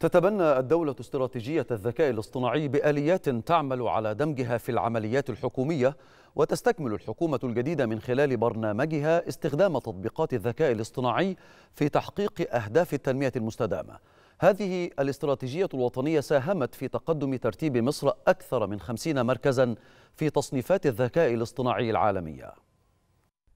تتبنى الدولة استراتيجية الذكاء الاصطناعي بآليات تعمل على دمجها في العمليات الحكومية وتستكمل الحكومة الجديدة من خلال برنامجها استخدام تطبيقات الذكاء الاصطناعي في تحقيق أهداف التنمية المستدامة هذه الاستراتيجية الوطنية ساهمت في تقدم ترتيب مصر أكثر من خمسين مركزا في تصنيفات الذكاء الاصطناعي العالمية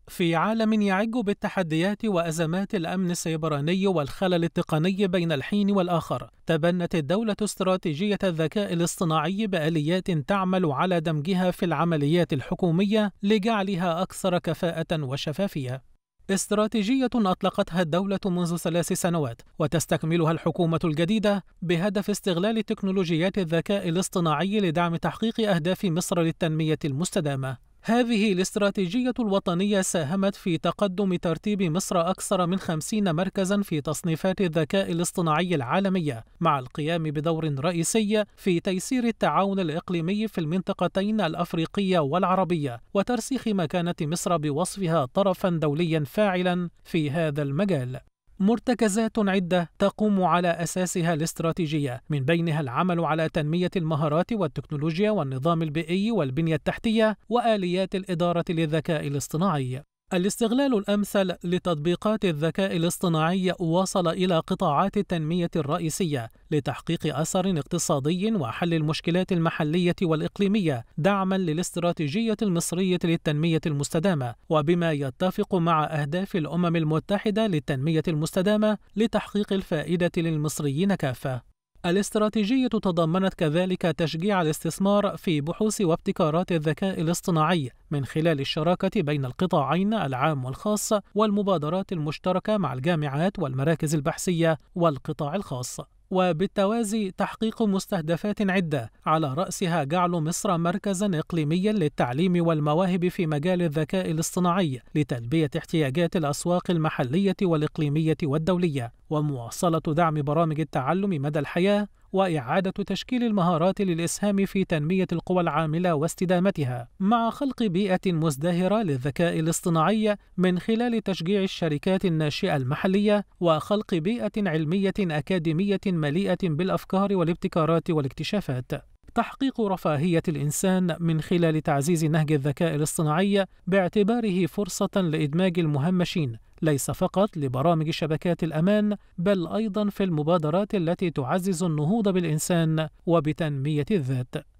في عالم يعج بالتحديات وأزمات الأمن السيبراني والخلل التقني بين الحين والآخر، تبنت الدولة استراتيجية الذكاء الاصطناعي بآليات تعمل على دمجها في العمليات الحكومية لجعلها أكثر كفاءة وشفافية. استراتيجية أطلقتها الدولة منذ ثلاث سنوات وتستكملها الحكومة الجديدة بهدف استغلال تكنولوجيات الذكاء الاصطناعي لدعم تحقيق أهداف مصر للتنمية المستدامة هذه الاستراتيجية الوطنية ساهمت في تقدم ترتيب مصر أكثر من 50 مركزا في تصنيفات الذكاء الاصطناعي العالمية مع القيام بدور رئيسي في تيسير التعاون الإقليمي في المنطقتين الأفريقية والعربية وترسيخ مكانة مصر بوصفها طرفا دوليا فاعلا في هذا المجال مرتكزات عدة تقوم على أساسها الاستراتيجية من بينها العمل على تنمية المهارات والتكنولوجيا والنظام البيئي والبنية التحتية وآليات الإدارة للذكاء الاصطناعي الاستغلال الأمثل لتطبيقات الذكاء الاصطناعي وصل إلى قطاعات التنمية الرئيسية لتحقيق أثر اقتصادي وحل المشكلات المحلية والإقليمية دعما للاستراتيجية المصرية للتنمية المستدامة وبما يتفق مع أهداف الأمم المتحدة للتنمية المستدامة لتحقيق الفائدة للمصريين كافة الاستراتيجية تضمنت كذلك تشجيع الاستثمار في بحوث وابتكارات الذكاء الاصطناعي من خلال الشراكة بين القطاعين العام والخاص والمبادرات المشتركة مع الجامعات والمراكز البحثية والقطاع الخاص. وبالتوازي تحقيق مستهدفات عدة على رأسها جعل مصر مركزا إقليميا للتعليم والمواهب في مجال الذكاء الاصطناعي لتلبية احتياجات الأسواق المحلية والإقليمية والدولية ومواصلة دعم برامج التعلم مدى الحياة وإعادة تشكيل المهارات للإسهام في تنمية القوى العاملة واستدامتها، مع خلق بيئة مزدهرة للذكاء الاصطناعي من خلال تشجيع الشركات الناشئة المحلية وخلق بيئة علمية أكاديمية مليئة بالأفكار والابتكارات والاكتشافات. تحقيق رفاهية الإنسان من خلال تعزيز نهج الذكاء الاصطناعي باعتباره فرصة لإدماج المهمشين ليس فقط لبرامج شبكات الأمان بل أيضا في المبادرات التي تعزز النهوض بالإنسان وبتنمية الذات